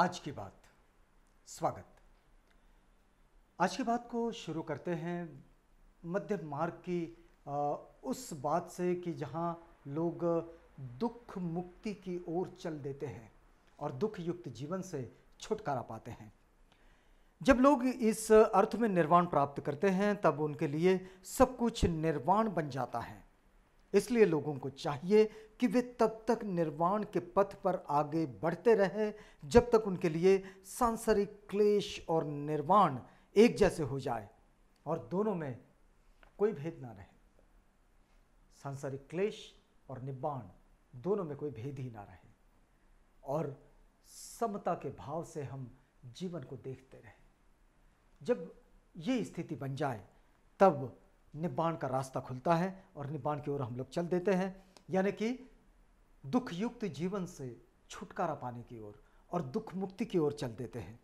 आज की बात स्वागत आज की बात को शुरू करते हैं मध्य मार्ग की उस बात से कि जहाँ लोग दुख मुक्ति की ओर चल देते हैं और दुख युक्त जीवन से छुटकारा पाते हैं जब लोग इस अर्थ में निर्वाण प्राप्त करते हैं तब उनके लिए सब कुछ निर्वाण बन जाता है इसलिए लोगों को चाहिए कि वे तब तक निर्वाण के पथ पर आगे बढ़ते रहें जब तक उनके लिए सांसारिक क्लेश और निर्वाण एक जैसे हो जाए और दोनों में कोई भेद ना रहे सांसारिक क्लेश और निर्वाण दोनों में कोई भेद ही ना रहे और समता के भाव से हम जीवन को देखते रहें जब ये स्थिति बन जाए तब निब्बाण का रास्ता खुलता है और निब्बाण की ओर हम लोग चल देते हैं यानी कि दुखयुक्त जीवन से छुटकारा पाने की ओर और दुख मुक्ति की ओर चल देते हैं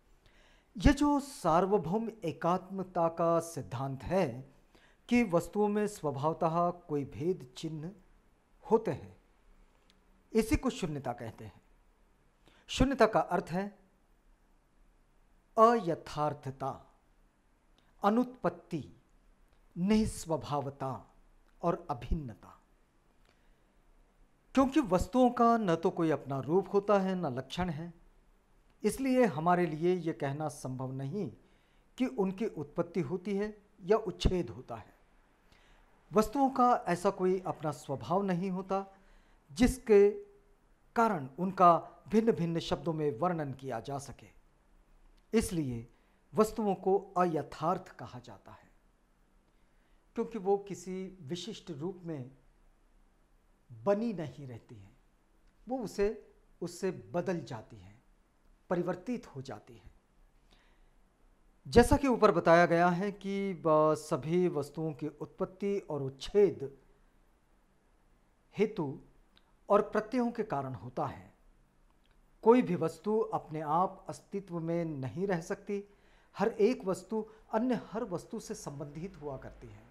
यह जो सार्वभौम एकात्मता का सिद्धांत है कि वस्तुओं में स्वभावतः कोई भेद चिन्ह होते हैं इसी को शून्यता कहते हैं शून्यता का अर्थ है अयथार्थता अनुत्पत्ति निस्वभावता और अभिन्नता क्योंकि वस्तुओं का न तो कोई अपना रूप होता है न लक्षण है इसलिए हमारे लिए ये कहना संभव नहीं कि उनकी उत्पत्ति होती है या उच्छेद होता है वस्तुओं का ऐसा कोई अपना स्वभाव नहीं होता जिसके कारण उनका भिन्न भिन्न शब्दों में वर्णन किया जा सके इसलिए वस्तुओं को अयथार्थ कहा जाता है क्योंकि वो किसी विशिष्ट रूप में बनी नहीं रहती है वो उसे उससे बदल जाती है परिवर्तित हो जाती है जैसा कि ऊपर बताया गया है कि सभी वस्तुओं की उत्पत्ति और उच्छेद हेतु और प्रत्ययों के कारण होता है कोई भी वस्तु अपने आप अस्तित्व में नहीं रह सकती हर एक वस्तु अन्य हर वस्तु से संबंधित हुआ करती है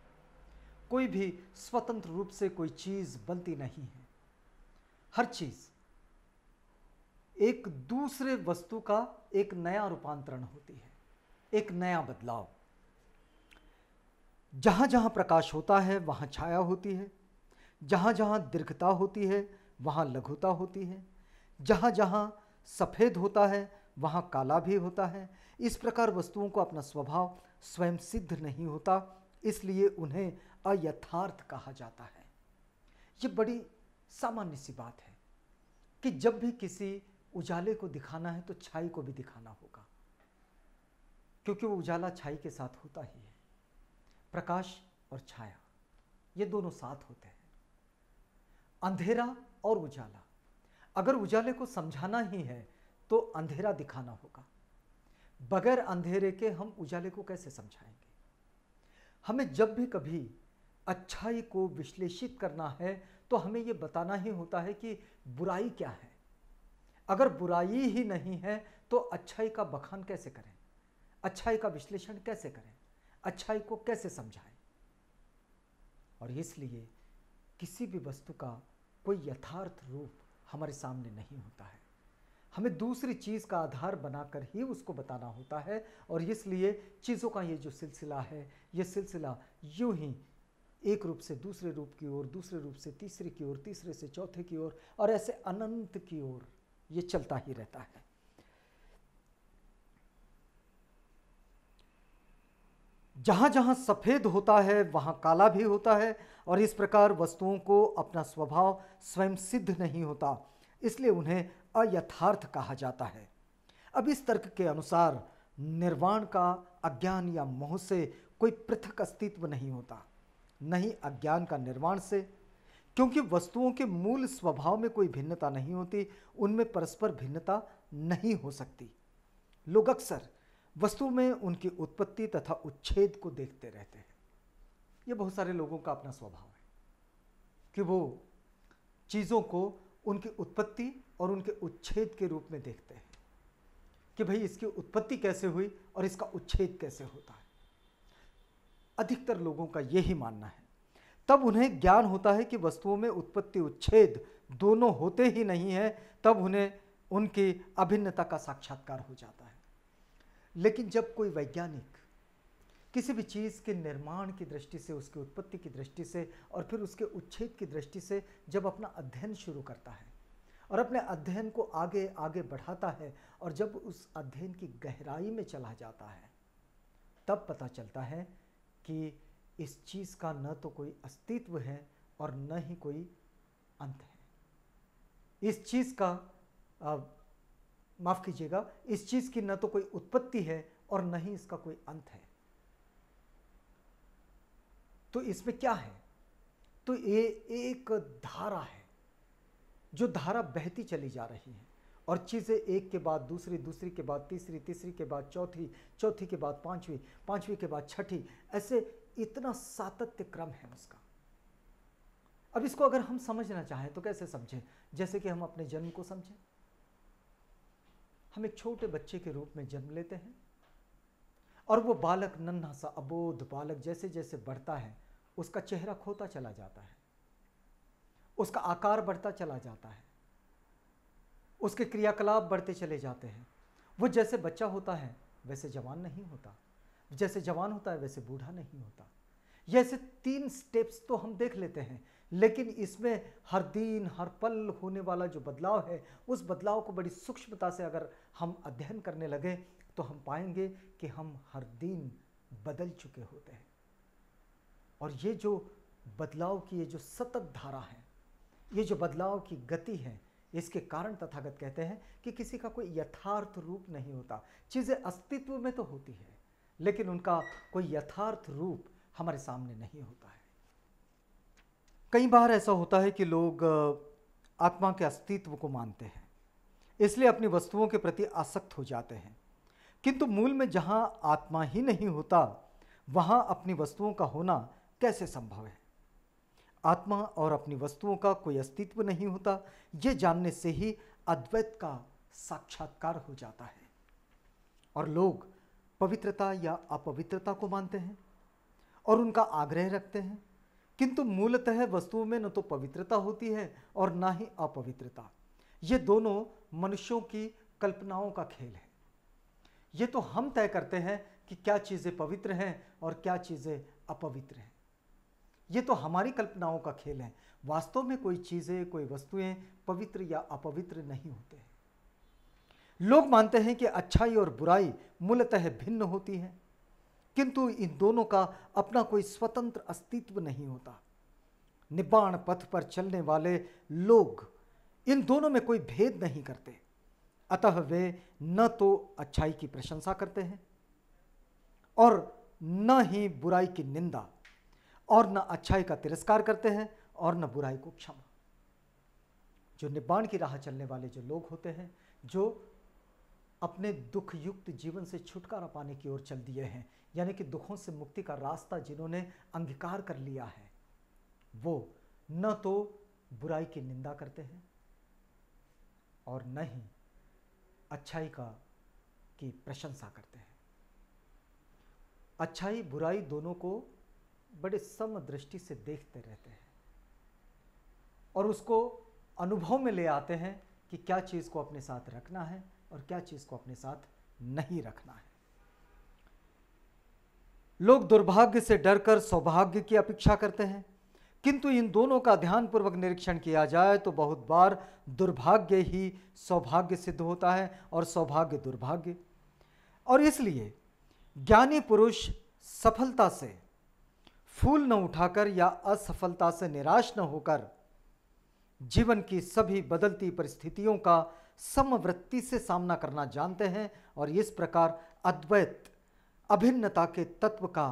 कोई भी स्वतंत्र रूप से कोई चीज़ बनती नहीं है हर चीज़ एक दूसरे वस्तु का एक नया रूपांतरण होती है एक नया बदलाव जहाँ जहाँ प्रकाश होता है वहाँ छाया होती है जहाँ जहाँ दीर्घता होती है वहाँ लघुता होती है जहाँ जहाँ सफ़ेद होता है वहाँ काला भी होता है इस प्रकार वस्तुओं को अपना स्वभाव स्वयं सिद्ध नहीं होता इसलिए उन्हें अयथार्थ कहा जाता है ये बड़ी सामान्य सी बात है कि जब भी किसी उजाले को दिखाना है तो छाई को भी दिखाना होगा क्योंकि वो उजाला छाई के साथ होता ही है प्रकाश और छाया ये दोनों साथ होते हैं अंधेरा और उजाला अगर उजाले को समझाना ही है तो अंधेरा दिखाना होगा बगैर अंधेरे के हम उजाले को कैसे समझाएंगे हमें जब भी कभी अच्छाई को विश्लेषित करना है तो हमें ये बताना ही होता है कि बुराई क्या है अगर बुराई ही नहीं है तो अच्छाई का बखान कैसे करें अच्छाई का विश्लेषण कैसे करें अच्छाई को कैसे समझाएं और इसलिए किसी भी वस्तु का कोई यथार्थ रूप हमारे सामने नहीं होता है हमें दूसरी चीज़ का आधार बनाकर ही उसको बताना होता है और इसलिए चीज़ों का ये जो सिलसिला है ये सिलसिला यूं ही एक रूप से दूसरे रूप की ओर दूसरे रूप से तीसरे की ओर तीसरे से चौथे की ओर और ऐसे अनंत की ओर ये चलता ही रहता है जहां जहां सफ़ेद होता है वहां काला भी होता है और इस प्रकार वस्तुओं को अपना स्वभाव स्वयं सिद्ध नहीं होता इसलिए उन्हें अयथार्थ कहा जाता है अब इस तर्क के अनुसार निर्वाण का अज्ञान या मोह से कोई पृथक अस्तित्व नहीं होता नहीं अज्ञान का निर्माण से क्योंकि वस्तुओं के मूल स्वभाव में कोई भिन्नता नहीं होती उनमें परस्पर भिन्नता नहीं हो सकती लोग अक्सर वस्तु में उनकी उत्पत्ति तथा उच्छेद को देखते रहते हैं ये बहुत सारे लोगों का अपना स्वभाव है कि वो चीज़ों को उनकी उत्पत्ति और उनके उच्छेद के रूप में देखते हैं कि भाई इसकी उत्पत्ति कैसे हुई और इसका उच्छेद कैसे होता है अधिकतर लोगों का यही मानना है तब उन्हें ज्ञान होता है कि वस्तुओं में उत्पत्ति उच्छेद दोनों होते ही नहीं है तब उन्हें उनकी अभिन्नता का साक्षात्कार हो जाता है लेकिन जब कोई वैज्ञानिक किसी भी चीज़ के निर्माण की दृष्टि से उसकी उत्पत्ति की दृष्टि से और फिर उसके उच्छेद की दृष्टि से जब अपना अध्ययन शुरू करता है और अपने अध्ययन को आगे आगे बढ़ाता है और जब उस अध्ययन की गहराई में चला जाता है तब पता चलता है कि इस चीज़ का न तो कोई अस्तित्व है और न ही कोई अंत है इस चीज़ का माफ़ कीजिएगा इस चीज़ की न तो कोई उत्पत्ति है और न ही इसका कोई अंत है तो इसमें क्या है तो ये एक धारा है जो धारा बहती चली जा रही है और चीज़ें एक के बाद दूसरी दूसरी के बाद तीसरी तीसरी के बाद चौथी चौथी के बाद पांचवी पांचवी के बाद छठी ऐसे इतना सातत्य क्रम है उसका अब इसको अगर हम समझना चाहें तो कैसे समझें जैसे कि हम अपने जन्म को समझें हम एक छोटे बच्चे के रूप में जन्म लेते हैं और वो बालक नन्हा सा अबोध बालक जैसे जैसे बढ़ता है उसका चेहरा खोता चला जाता है उसका आकार बढ़ता चला जाता है उसके क्रियाकलाप बढ़ते चले जाते हैं वो जैसे बच्चा होता है वैसे जवान नहीं होता जैसे जवान होता है वैसे बूढ़ा नहीं होता ऐसे तीन स्टेप्स तो हम देख लेते हैं लेकिन इसमें हर दिन हर पल होने वाला जो बदलाव है उस बदलाव को बड़ी सूक्ष्मता से अगर हम अध्ययन करने लगे तो हम पाएंगे कि हम हर दिन बदल चुके होते हैं और ये जो बदलाव की ये जो सतत धारा है ये जो बदलाव की गति है इसके कारण तथागत कहते हैं कि किसी का कोई यथार्थ रूप नहीं होता चीज़ें अस्तित्व में तो होती है लेकिन उनका कोई यथार्थ रूप हमारे सामने नहीं होता है कई बार ऐसा होता है कि लोग आत्मा के अस्तित्व को मानते हैं इसलिए अपनी वस्तुओं के प्रति आसक्त हो जाते हैं किंतु मूल में जहां आत्मा ही नहीं होता वहां अपनी वस्तुओं का होना कैसे संभव है आत्मा और अपनी वस्तुओं का कोई अस्तित्व नहीं होता ये जानने से ही अद्वैत का साक्षात्कार हो जाता है और लोग पवित्रता या अपवित्रता को मानते हैं और उनका आग्रह रखते हैं किंतु मूलतः वस्तुओं में न तो पवित्रता होती है और ना ही अपवित्रता ये दोनों मनुष्यों की कल्पनाओं का खेल है ये तो हम तय करते हैं कि क्या चीज़ें पवित्र हैं और क्या चीज़ें अपवित्र हैं ये तो हमारी कल्पनाओं का खेल है वास्तव में कोई चीज़ें कोई वस्तुएं पवित्र या अपवित्र नहीं होते हैं लोग मानते हैं कि अच्छाई और बुराई मूलतः भिन्न होती है किंतु इन दोनों का अपना कोई स्वतंत्र अस्तित्व नहीं होता निबाण पथ पर चलने वाले लोग इन दोनों में कोई भेद नहीं करते अतः वे न तो अच्छाई की प्रशंसा करते हैं और न ही बुराई की निंदा और न अच्छाई का तिरस्कार करते हैं और न बुराई को क्षमा जो निबाण की राह चलने वाले जो लोग होते हैं जो अपने दुख युक्त जीवन से छुटकारा पाने की ओर चल दिए हैं यानी कि दुखों से मुक्ति का रास्ता जिन्होंने अंगीकार कर लिया है वो न तो बुराई की निंदा करते हैं और न ही अच्छाई का की प्रशंसा करते हैं अच्छाई बुराई दोनों को बड़े सम दृष्टि से देखते रहते हैं और उसको अनुभव में ले आते हैं कि क्या चीज़ को अपने साथ रखना है और क्या चीज़ को अपने साथ नहीं रखना है लोग दुर्भाग्य से डरकर सौभाग्य की अपेक्षा करते हैं किंतु इन दोनों का ध्यानपूर्वक निरीक्षण किया जाए तो बहुत बार दुर्भाग्य ही सौभाग्य सिद्ध होता है और सौभाग्य दुर्भाग्य और इसलिए ज्ञानी पुरुष सफलता से फूल न उठाकर या असफलता से निराश न होकर जीवन की सभी बदलती परिस्थितियों का समवृत्ति से सामना करना जानते हैं और इस प्रकार अद्वैत अभिन्नता के तत्व का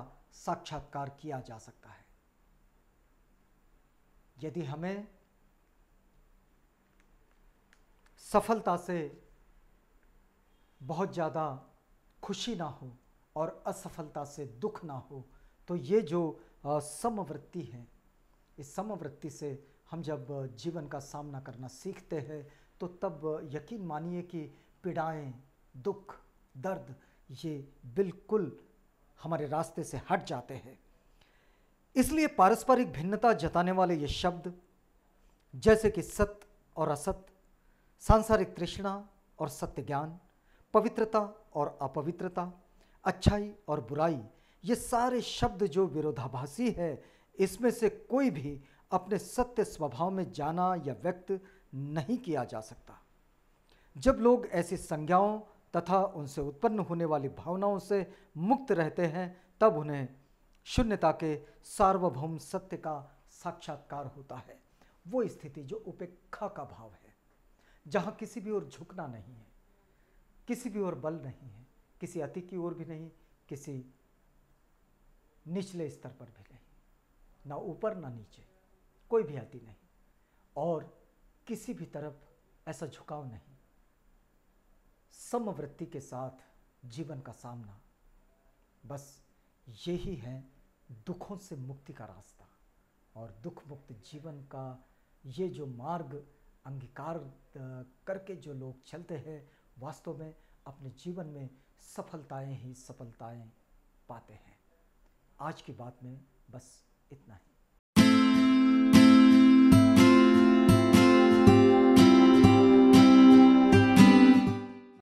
साक्षात्कार किया जा सकता है यदि हमें सफलता से बहुत ज़्यादा खुशी ना हो और असफलता से दुख ना हो तो ये जो समवृत्ति है इस समवृत्ति से हम जब जीवन का सामना करना सीखते हैं तो तब यकीन मानिए कि पीड़ाएं दुख दर्द ये बिल्कुल हमारे रास्ते से हट जाते हैं इसलिए पारस्परिक भिन्नता जताने वाले ये शब्द जैसे कि सत्य और असत सांसारिक तृष्णा और सत्य ज्ञान पवित्रता और अपवित्रता अच्छाई और बुराई ये सारे शब्द जो विरोधाभासी है इसमें से कोई भी अपने सत्य स्वभाव में जाना या व्यक्त नहीं किया जा सकता जब लोग ऐसी संज्ञाओं तथा उनसे उत्पन्न होने वाली भावनाओं से मुक्त रहते हैं तब उन्हें शून्यता के सार्वभौम सत्य का साक्षात्कार होता है वो स्थिति जो उपेक्षा का भाव है जहाँ किसी भी ओर झुकना नहीं है किसी भी ओर बल नहीं है किसी अति की ओर भी नहीं किसी निचले स्तर पर भी नहीं ना ऊपर ना नीचे कोई भी आती नहीं और किसी भी तरफ ऐसा झुकाव नहीं समवृत्ति के साथ जीवन का सामना बस यही है दुखों से मुक्ति का रास्ता और दुख मुक्त जीवन का ये जो मार्ग अंगीकार करके जो लोग चलते हैं वास्तव में अपने जीवन में सफलताएं ही सफलताएं पाते हैं आज की बात में बस इतना ही